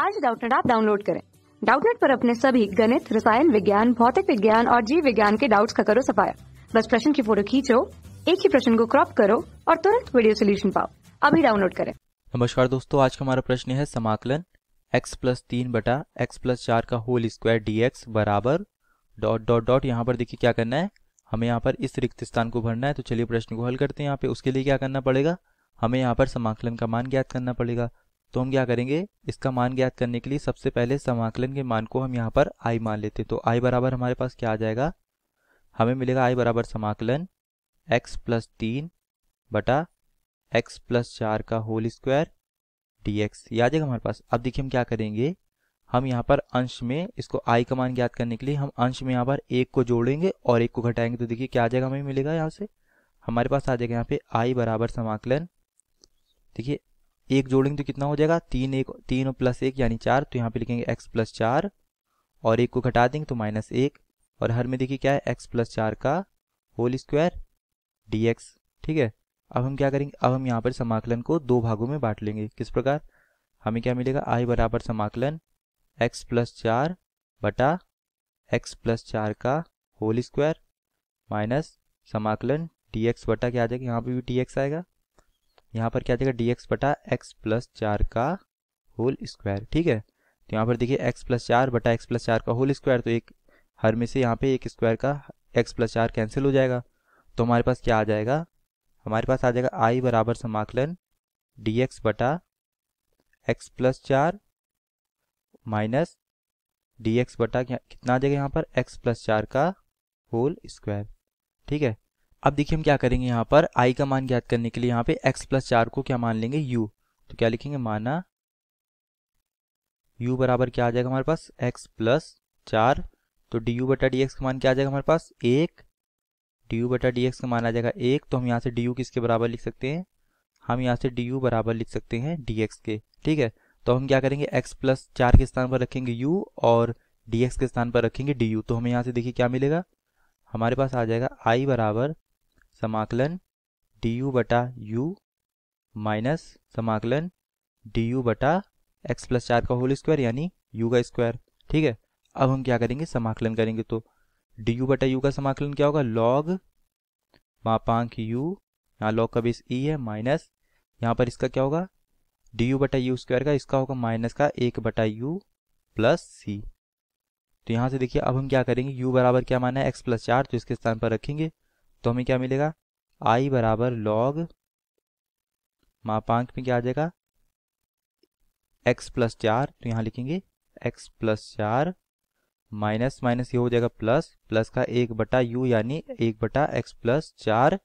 आज डाउटनेट आप डाउनलोड करें डाउटनेट पर अपने सभी गणित रसायन विज्ञान भौतिक विज्ञान और जीव विज्ञान के डाउट्स का करो सफाया बस प्रश्न की फोटो खींचो एक ही प्रश्न को क्रॉप करो और तुरंत वीडियो सोल्यूशन पाओ अभी डाउनलोड करें नमस्कार दोस्तों आज का हमारा प्रश्न है समाकलन x प्लस तीन बटा एक्स प्लस चार का होल स्क्वायर डी एक्स बराबर डॉट डॉट डॉट यहाँ पर देखिए क्या करना है हमें यहाँ पर इस रिक्त स्थान को भरना है तो चलिए प्रश्न को हल करते हैं यहाँ पे उसके लिए क्या करना पड़ेगा हमें यहाँ पर समाकलन का मान ज्ञात करना पड़ेगा तो हम क्या करेंगे इसका मान ज्ञात करने के लिए सबसे पहले समाकलन के मान को हम यहाँ पर आई मान लेते तो आई बराबर हमारे पास क्या आ जाएगा हमें मिलेगा आई बराबर समाकलन एक्स प्लस तीन बटा एक्स प्लस चार का होल स्क्वायर डी एक्स ये आ जाएगा हमारे पास अब देखिए हम क्या करेंगे हम यहाँ पर अंश में इसको आई का मान ज्ञात करने के लिए हम अंश में यहाँ पर एक को जोड़ेंगे और एक को घटाएंगे तो देखिए क्या आ जाएगा हमें मिलेगा यहाँ से हमारे पास आ जाएगा यहाँ पे आई बराबर समाकलन देखिए एक जोड़ेंगे तो कितना हो जाएगा तीन एक तीन और प्लस एक यानी चार तो यहाँ पे लिखेंगे एक्स प्लस चार और एक को घटा देंगे तो माइनस एक और हर में देखिए क्या है एक्स प्लस चार का होल स्क्वायर डी एक्स ठीक है अब हम क्या करेंगे अब हम यहाँ पर समाकलन को दो भागों में बांट लेंगे किस प्रकार हमें क्या मिलेगा आई बराबर समाकलन एक्स प्लस चार बटा एक्स प्लस चार का होल स्क्वायर माइनस समाकलन डी एक्स बटा क्या आ जाएगा यहाँ पे भी डी एक्स आएगा यहाँ पर क्या देगा डी एक्स बटा एक्स प्लस चार का होल स्क्वायर ठीक है तो यहाँ पर देखिए एक्स प्लस चार बटा एक्स प्लस चार का होल स्क्वायर तो एक हर में से यहाँ पे एक स्क्वायर का एक्स प्लस चार कैंसिल हो जाएगा तो हमारे पास क्या आ जाएगा हमारे पास आ जाएगा आई बराबर समाकलन डी एक्स बटा एक्स प्लस चार माइनस डी एक्स बटा कितना आ जाएगा यहाँ पर एक्स प्लस चार का होल स्क्वायर ठीक है अब देखिए हम क्या करेंगे यहाँ पर आई का मान ज्ञात करने के लिए यहाँ पे एक्स प्लस चार को क्या मान लेंगे यू तो क्या लिखेंगे माना यू बराबर क्या आ जाएगा हमारे पास एक्स प्लस चार तो डी यू बटा डी एक्स का मान क्या आ जाएगा हमारे पास एक डी यू बटा डी एक्स का मान आ जाएगा एक तो हम यहाँ से डी यू किसके बराबर लिख सकते हैं हम यहाँ से डी यू बराबर लिख सकते हैं डी एक्स के ठीक है तो हम क्या करेंगे एक्स प्लस चार के स्थान पर रखेंगे यू और डी एक्स के स्थान पर रखेंगे डी यू तो हमें यहाँ से देखिए क्या मिलेगा हमारे पास आ जाएगा आई बराबर समाकलन डी यू बटा यू माइनस समाकलन डी यू बटा एक्स प्लस चार का होल स्क्वायर यानी यू का स्क्वायर ठीक है अब हम क्या करेंगे समाकलन करेंगे तो डी यू बटा यू का समाकलन क्या होगा लॉग मापांक यू यहाँ लॉग का बेस ई e है माइनस यहाँ पर इसका क्या होगा डी यू बटा यू स्क्वायर का इसका होगा माइनस का एक बटा यू प्लस सी तो यहाँ से देखिए अब हम क्या करेंगे u बराबर क्या माना है एक्स प्लस चार तो इसके स्थान पर रखेंगे तो हमें क्या मिलेगा आई बराबर लॉग मापांक में क्या आ जाएगा एक्स प्लस चार तो यहां लिखेंगे एक्स प्लस चार माइनस माइनस ये हो जाएगा प्लस प्लस का एक बटा यू यानी एक बटा एक्स प्लस चार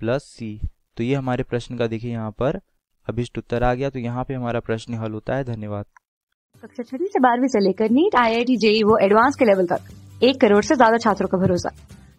प्लस सी तो ये हमारे प्रश्न का देखिए यहाँ पर अभिष्ट उत्तर आ गया तो यहाँ पे हमारा प्रश्न हल होता है धन्यवाद कक्षा छठी से बारहवीं से लेकर NEET I I T JEE वो एडवांस के लेवल तक एक करोड़ से ज्यादा छात्रों का भरोसा